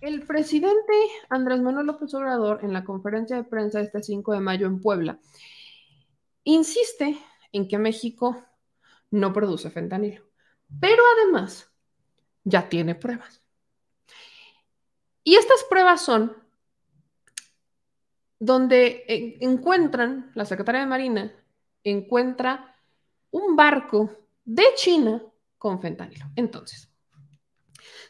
El presidente Andrés Manuel López Obrador, en la conferencia de prensa este 5 de mayo en Puebla, insiste en que México no produce fentanilo, pero además ya tiene pruebas. Y estas pruebas son donde e, encuentran, la Secretaría de Marina encuentra un barco de China con fentanilo. Entonces,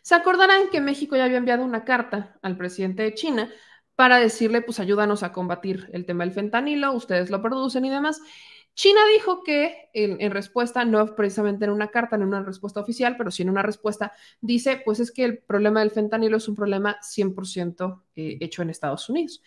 se acordarán que México ya había enviado una carta al presidente de China para decirle, pues ayúdanos a combatir el tema del fentanilo, ustedes lo producen y demás. China dijo que en, respuesta, no precisamente en una carta, en una respuesta oficial, pero sí en una respuesta, dice, pues es que el problema del fentanilo es un problema 100% eh, hecho en Estados Unidos.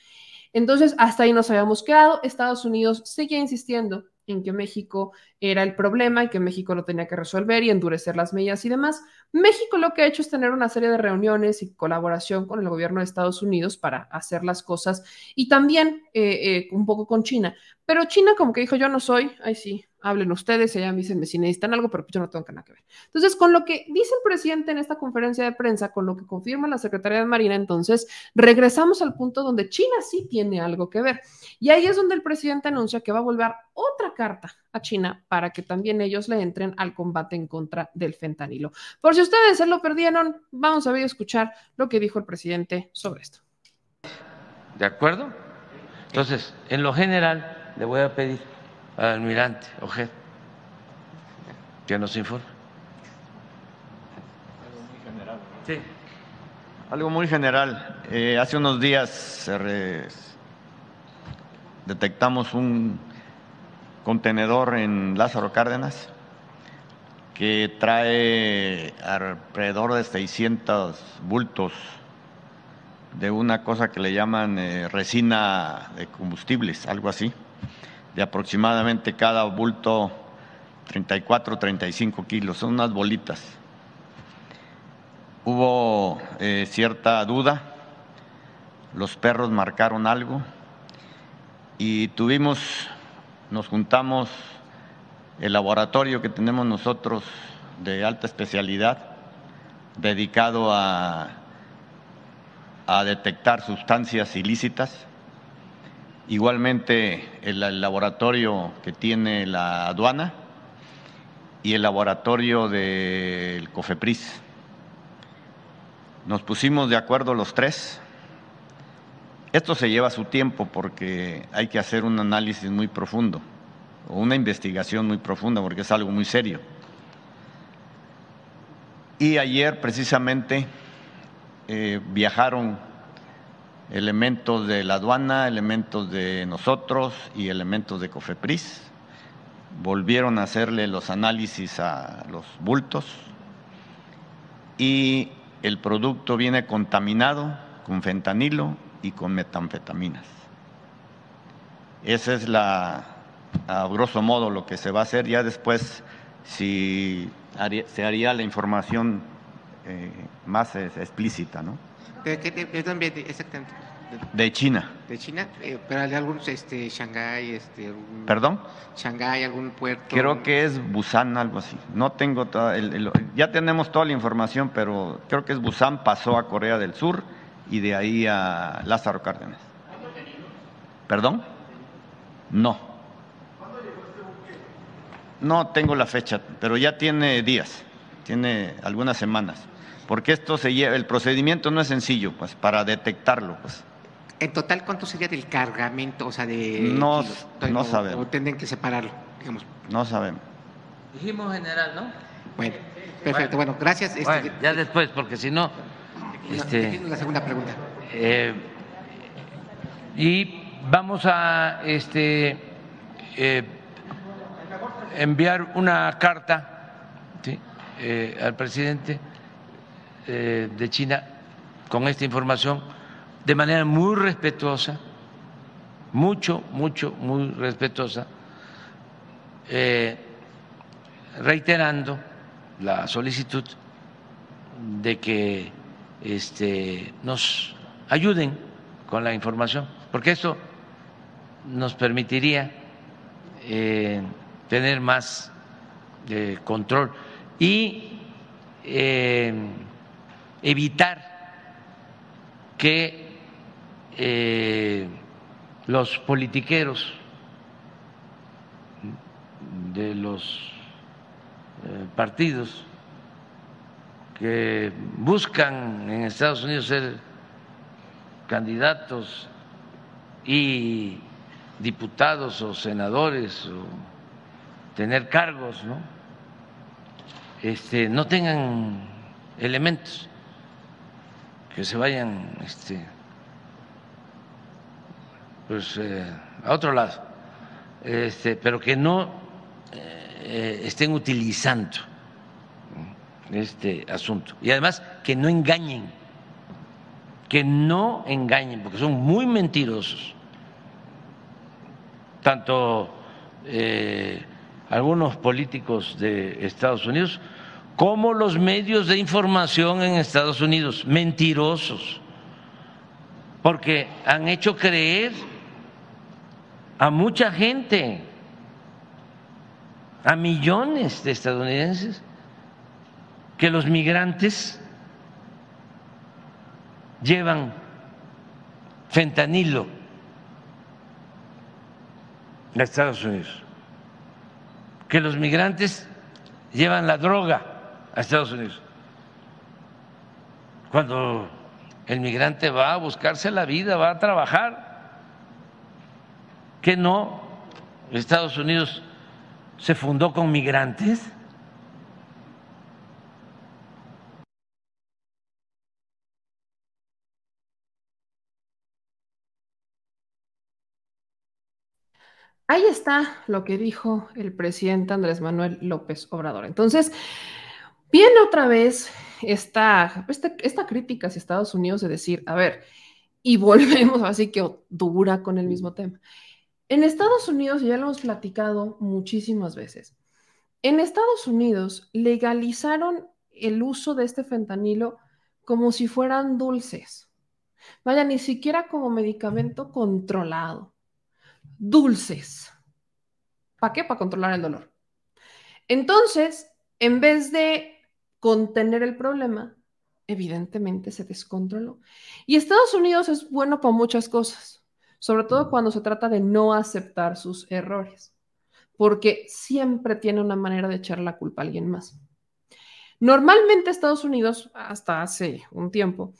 Entonces, hasta ahí nos habíamos quedado. Estados Unidos sigue insistiendo en que México era el problema y que México lo tenía que resolver y endurecer las medidas y demás. México lo que ha hecho es tener una serie de reuniones y colaboración con el gobierno de Estados Unidos para hacer las cosas y también eh, eh, un poco con China. Pero China como que dijo, yo no soy, ay sí, hablen ustedes, allá me dicen si necesitan algo, pero pues yo no tengo nada que ver. Entonces, con lo que dice el presidente en esta conferencia de prensa, con lo que confirma la Secretaría de Marina, entonces regresamos al punto donde China sí tiene algo que ver. Y ahí es donde el presidente anuncia que va a volver otra carta a China para que también ellos le entren al combate en contra del fentanilo. Por si ustedes se lo perdieron, vamos a ver y escuchar lo que dijo el presidente sobre esto. ¿De acuerdo? Entonces, en lo general, le voy a pedir almirante Ojed ¿Qué nos informa? Algo muy general. Sí. Algo muy general. Eh, hace unos días eh, detectamos un contenedor en Lázaro Cárdenas que trae alrededor de 600 bultos de una cosa que le llaman eh, resina de combustibles, algo así de aproximadamente cada bulto 34, 35 kilos, son unas bolitas. Hubo eh, cierta duda, los perros marcaron algo y tuvimos, nos juntamos el laboratorio que tenemos nosotros de alta especialidad, dedicado a detectar sustancias ilícitas igualmente el laboratorio que tiene la aduana y el laboratorio del COFEPRIS. Nos pusimos de acuerdo los tres. Esto se lleva su tiempo porque hay que hacer un análisis muy profundo o una investigación muy profunda porque es algo muy serio. Y ayer precisamente eh, viajaron elementos de la aduana, elementos de nosotros y elementos de COFEPRIS. Volvieron a hacerle los análisis a los bultos y el producto viene contaminado con fentanilo y con metanfetaminas. Ese es la, a grosso modo, lo que se va a hacer. Ya después, si se haría la información eh, más eh, explícita, ¿no? ¿De, qué, de, China. De China, eh, pero de algunos, este, Shanghái, este. ¿Perdón? Shanghái, algún puerto. Creo que es Busan, algo así. No tengo ya tenemos toda la información, pero creo que es Busan, pasó a Corea del Sur y de ahí a Lázaro Cárdenas. ¿Perdón? No. No tengo la fecha, pero ya tiene días, tiene algunas semanas porque esto se lleva, el procedimiento no es sencillo, pues, para detectarlo, pues. En total, ¿cuánto sería del cargamento, o sea, de no, sabemos. O tendrían que separarlo, digamos. No sabemos. Dijimos general, ¿no? Bueno, perfecto. Bueno, gracias. Este, ya después, porque si no, este, la segunda pregunta. Eh, y vamos a este eh, enviar una carta eh, al presidente eh, de China con esta información de manera muy respetuosa, mucho, mucho, muy respetuosa, eh, reiterando la solicitud de que este, nos ayuden con la información, porque esto nos permitiría eh, tener más control y evitar que eh, los politiqueros de los eh, partidos que buscan en Estados Unidos ser candidatos y diputados o senadores o tener cargos, Este, no tengan elementos que se vayan este, pues, eh, a otro lado, este, pero que no eh, estén utilizando este asunto. Y además que no engañen, que no engañen, porque son muy mentirosos. Tanto eh, algunos políticos de Estados Unidos como los medios de información en Estados Unidos, mentirosos, porque han hecho creer a mucha gente, a millones de estadounidenses, que los migrantes llevan fentanilo a Estados Unidos, que los migrantes llevan la droga a Estados Unidos. Cuando el migrante va a buscarse la vida, va a trabajar, que no Estados Unidos se fundó con migrantes. Ahí está lo que dijo el presidente Andrés Manuel López Obrador. Entonces, Viene otra vez esta, este, esta, crítica hacia Estados Unidos de decir, a ver, y volvemos así que dura con el mismo tema. En Estados Unidos, ya lo hemos platicado muchísimas veces, en Estados Unidos legalizaron el uso de este fentanilo como si fueran dulces. Vaya, ni siquiera como medicamento controlado. Dulces. ¿Para qué? Para controlar el dolor. Entonces, en vez de contener el problema, evidentemente se descontroló. Y Estados Unidos es bueno para muchas cosas, sobre todo cuando se trata de no aceptar sus errores, porque siempre tiene una manera de echar la culpa a alguien más. Normalmente Estados Unidos, hasta hace un tiempo,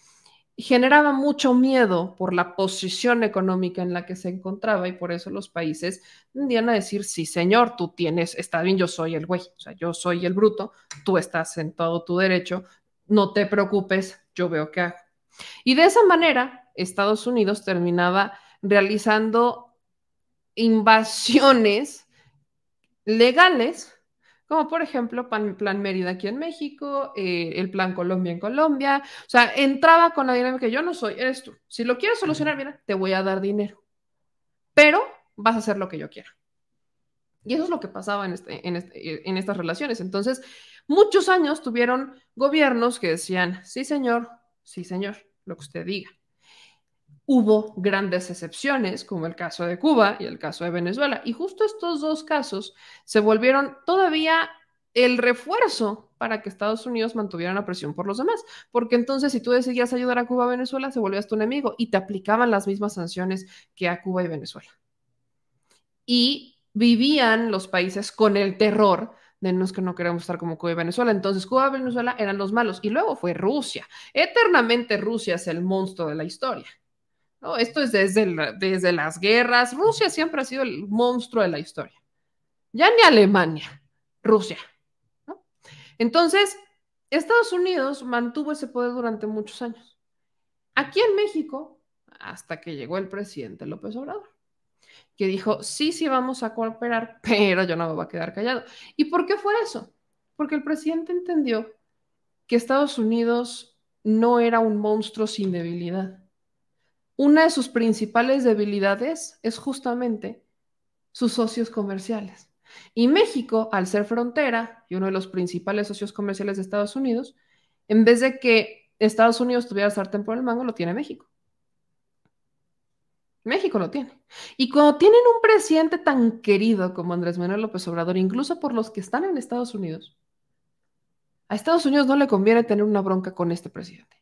generaba mucho miedo por la posición económica en la que se encontraba y por eso los países tendían a decir, sí señor, tú tienes, está bien, yo soy el güey, o sea, yo soy el bruto, tú estás en todo tu derecho, no te preocupes, yo veo qué hago. Y de esa manera, Estados Unidos terminaba realizando invasiones legales como por ejemplo Plan, plan Mérida aquí en México, eh, el Plan Colombia en Colombia. O sea, entraba con la dinámica, que yo no soy, eres tú. Si lo quieres solucionar, mira, te voy a dar dinero, pero vas a hacer lo que yo quiera. Y eso es lo que pasaba en, este, este, eh, en estas relaciones. Entonces, muchos años tuvieron gobiernos que decían, sí señor, sí señor, lo que usted diga hubo grandes excepciones, como el caso de Cuba y el caso de Venezuela. Y justo estos dos casos se volvieron todavía el refuerzo para que Estados Unidos mantuvieran la presión por los demás, porque entonces si tú decidías ayudar a Cuba o Venezuela, se volvías tu enemigo y te aplicaban las mismas sanciones que a Cuba y Venezuela. Y vivían los países con el terror de no es que no queremos estar como Cuba y Venezuela. Entonces Cuba y Venezuela eran los malos y luego fue Rusia. Eternamente Rusia es el monstruo de la historia esto es desde, desde las guerras. Rusia siempre ha sido el monstruo de la historia. Ya ni Alemania, Rusia. Entonces, Estados Unidos mantuvo ese poder durante muchos años. Aquí en México, hasta que llegó el presidente López Obrador, que dijo, sí, sí vamos a cooperar, pero yo no me voy a quedar callado. ¿Y por qué fue eso? Porque el presidente entendió que Estados Unidos no era un monstruo sin debilidad una de sus principales debilidades es justamente sus socios comerciales. Y México, al ser frontera y uno de los principales socios comerciales de Estados Unidos, en vez de que Estados Unidos tuviera sartén por el mango, lo tiene México. México lo tiene. Y cuando tienen un presidente tan querido como Andrés Manuel López Obrador, incluso por los que están en Estados Unidos, a Estados Unidos no le conviene tener una bronca con este presidente.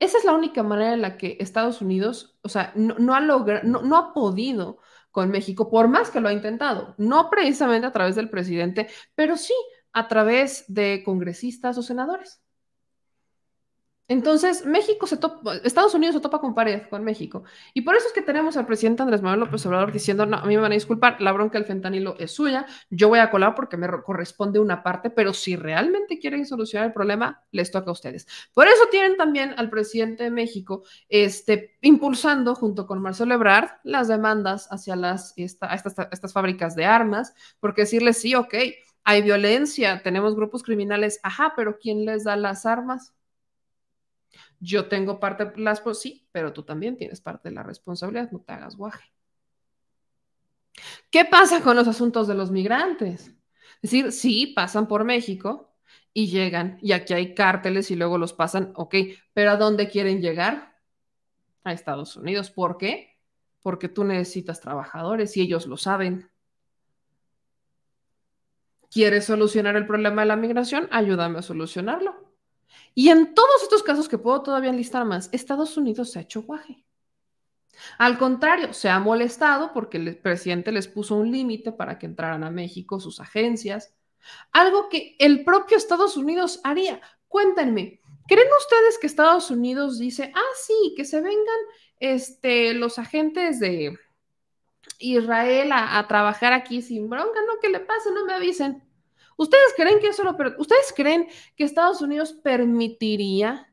Esa es la única manera en la que Estados Unidos, o sea, no, ha no ha podido con México, por más que lo ha intentado, no precisamente a través del presidente, pero sí a través de congresistas o senadores. Entonces, México se topa, Estados Unidos se topa con pared con México. Y por eso es que tenemos al presidente Andrés Manuel López Obrador diciendo, no, a mí me van a disculpar, la bronca del fentanilo es suya, yo voy a colar porque me corresponde una parte, pero si realmente quieren solucionar el problema, les toca a ustedes. Por eso tienen también al presidente de México este, impulsando, junto con Marcelo Ebrard, las demandas hacia las, estas, estas fábricas de armas, porque decirles, sí, ok, hay violencia, tenemos grupos criminales, ajá, pero ¿quién les da las armas? Yo tengo parte de las, pues sí, pero tú también tienes parte de la responsabilidad, no te hagas guaje. ¿Qué pasa con los asuntos de los migrantes? Es decir, sí, pasan por México y llegan, y aquí hay cárteles y luego los pasan, ok, pero ¿a dónde quieren llegar? A Estados Unidos. ¿Por qué? Porque tú necesitas trabajadores y ellos lo saben. ¿Quieres solucionar el problema de la migración? Ayúdame a solucionarlo. Y en todos estos casos que puedo todavía listar más, Estados Unidos se ha hecho guaje. Al contrario, se ha molestado porque el presidente les puso un límite para que entraran a México sus agencias, algo que el propio Estados Unidos haría. Cuéntenme, ¿creen ustedes que Estados Unidos dice, ah, sí, que se vengan este, los agentes de Israel a, trabajar aquí sin bronca? No, que le pase, no me avisen. ¿Ustedes creen que eso ustedes creen que Estados Unidos permitiría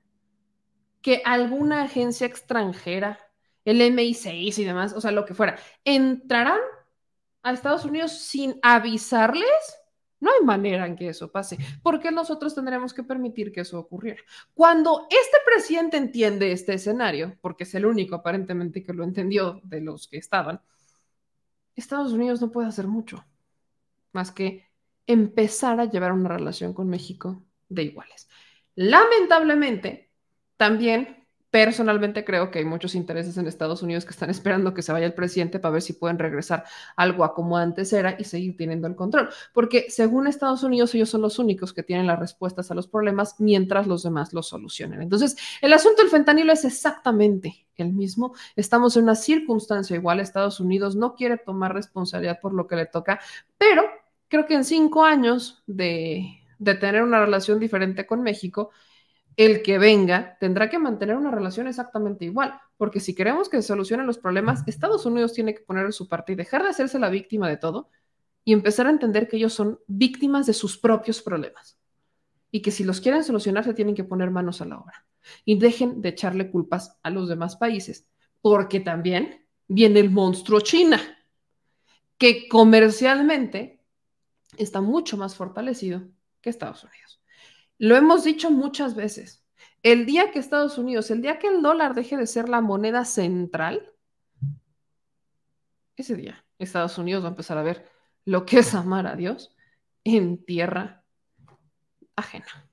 que alguna agencia extranjera, el MI6 y demás, o sea, lo que fuera, entraran a Estados Unidos sin avisarles? No hay manera en que eso pase. ¿Por qué nosotros tendremos que permitir que eso ocurriera? Cuando este presidente entiende este escenario, porque es el único aparentemente que lo entendió de los que estaban, Estados Unidos no puede hacer mucho más que empezar a llevar una relación con México de iguales. Lamentablemente, también personalmente creo que hay muchos intereses en Estados Unidos que están esperando que se vaya el presidente para ver si pueden regresar algo a como antes era y seguir teniendo el control. Porque según Estados Unidos, ellos son los únicos que tienen las respuestas a los problemas mientras los demás los solucionen. Entonces, el asunto del fentanilo es exactamente el mismo. Estamos en una circunstancia igual. Estados Unidos no quiere tomar responsabilidad por lo que le toca, pero creo que en cinco años de, tener una relación diferente con México, el que venga tendrá que mantener una relación exactamente igual, porque si queremos que se solucionen los problemas, Estados Unidos tiene que poner su parte y dejar de hacerse la víctima de todo y empezar a entender que ellos son víctimas de sus propios problemas y que si los quieren solucionar se tienen que poner manos a la obra y dejen de echarle culpas a los demás países, porque también viene el monstruo China, que comercialmente está mucho más fortalecido que Estados Unidos. Lo hemos dicho muchas veces. El día que Estados Unidos, el día que el dólar deje de ser la moneda central, ese día Estados Unidos va a empezar a ver lo que es amar a Dios en tierra ajena.